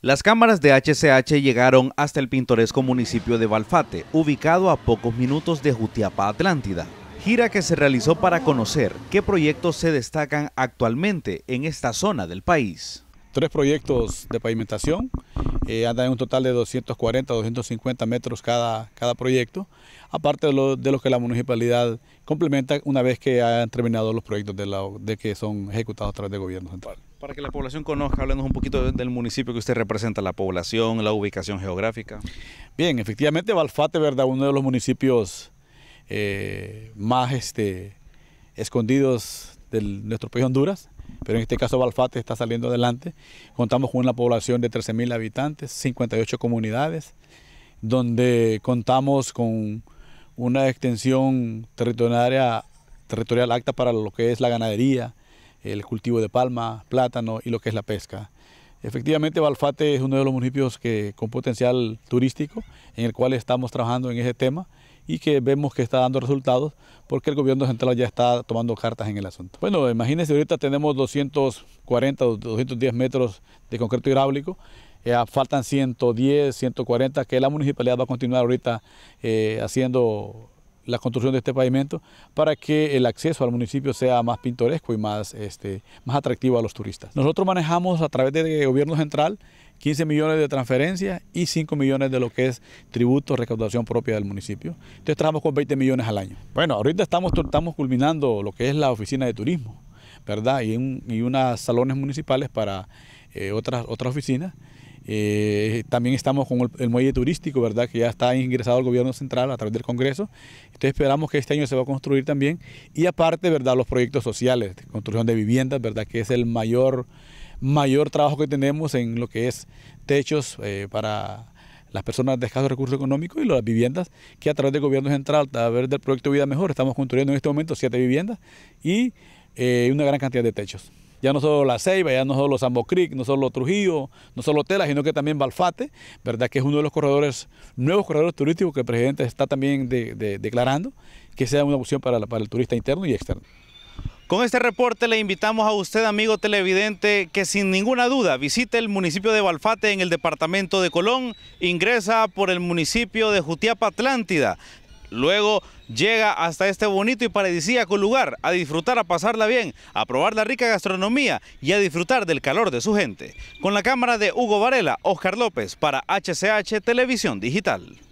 Las cámaras de HCH llegaron hasta el pintoresco municipio de Balfate, ubicado a pocos minutos de Jutiapa Atlántida. Gira que se realizó para conocer qué proyectos se destacan actualmente en esta zona del país. Tres proyectos de pavimentación eh, andan en un total de 240, 250 metros cada, cada proyecto, aparte de lo, que la municipalidad complementa una vez que han terminado los proyectos de, de que son ejecutados a través del gobierno central. Para que la población conozca, háblenos un poquito del municipio que usted representa, la población, la ubicación geográfica. Bien, efectivamente, Balfate, ¿verdad? Uno de los municipios eh, más este, escondidos de nuestro país Honduras pero en este caso Balfate está saliendo adelante. Contamos con una población de 13.000 habitantes, 58 comunidades, donde contamos con una extensión territorial, acta para lo que es la ganadería, el cultivo de palma, plátano y lo que es la pesca. Efectivamente, Balfate es uno de los municipios que, con potencial turístico, en el cual estamos trabajando en ese tema y que vemos que está dando resultados porque el gobierno central ya está tomando cartas en el asunto. Bueno, imagínense, ahorita tenemos 240, 210 metros de concreto hidráulico, eh, ah, faltan 110, 140 que la municipalidad va a continuar ahorita eh, haciendo la construcción de este pavimento para que el acceso al municipio sea más pintoresco y más, este, más atractivo a los turistas. Nosotros manejamos a través del gobierno central 15 millones de transferencias y 5 millones de lo que es tributo, recaudación propia del municipio. Entonces trabajamos con 20 millones al año. Bueno, ahorita estamos, estamos culminando lo que es la oficina de turismo, ¿verdad? Y, un, unas salones municipales para eh, otras, otras oficinas. Eh, también estamos con el, muelle turístico, ¿verdad? Que ya está ingresado al gobierno central a través del Congreso. Entonces esperamos que este año se va a construir también. Y aparte, ¿verdad? Los proyectos sociales, construcción de viviendas, ¿verdad? Que es el mayor, mayor trabajo que tenemos en lo que es techos eh, para las personas de escasos recursos económicos y las viviendas que a través del gobierno central, a través del proyecto Vida Mejor, estamos construyendo en este momento siete viviendas y eh, una gran cantidad de techos ya no solo La Ceiba, ya no solo los Creek, no solo Trujillo, no solo Tela, sino que también Balfate, ¿verdad? Que es uno de los corredores, nuevos corredores turísticos que el presidente está también declarando, que sea una opción para, para el turista interno y externo. Con este reporte le invitamos a usted, amigo televidente, que sin ninguna duda visite el municipio de Balfate en el departamento de Colón, ingresa por el municipio de Jutiapa Atlántida, Luego llega hasta este bonito y paradisíaco lugar a disfrutar, a pasarla bien, a probar la rica gastronomía y a disfrutar del calor de su gente. Con la cámara de Hugo Varela, Oscar López para HCH Televisión Digital.